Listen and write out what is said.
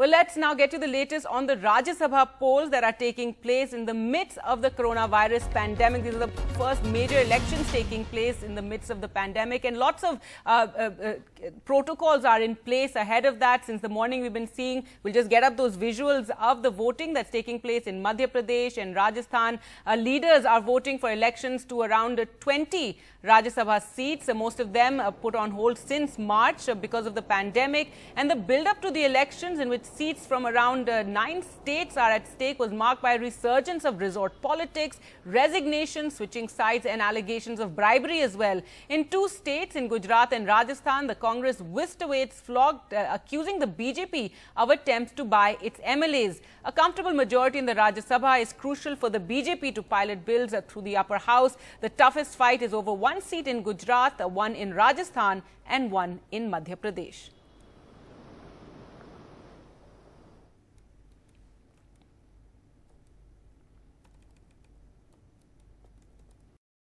Well, let's now get to the latest on the Rajya Sabha polls that are taking place in the midst of the coronavirus pandemic. These are the first major elections taking place in the midst of the pandemic, and lots of uh, uh, uh, protocols are in place ahead of that. Since the morning, we've been seeing, we'll just get up those visuals of the voting that's taking place in Madhya Pradesh and Rajasthan. Uh, leaders are voting for elections to around uh, 20 Rajya Sabha seats, most of them uh, put on hold since March because of the pandemic. And the build up to the elections, in which seats from around uh, nine states are at stake was marked by a resurgence of resort politics, resignation, switching sides, and allegations of bribery as well. In two states, in Gujarat and Rajasthan, the Congress whisked away its flogged, uh, accusing the BJP of attempts to buy its MLAs. A comfortable majority in the Rajya Sabha is crucial for the BJP to pilot bills uh, through the upper house. The toughest fight is over one seat in Gujarat, uh, one in Rajasthan, and one in Madhya Pradesh.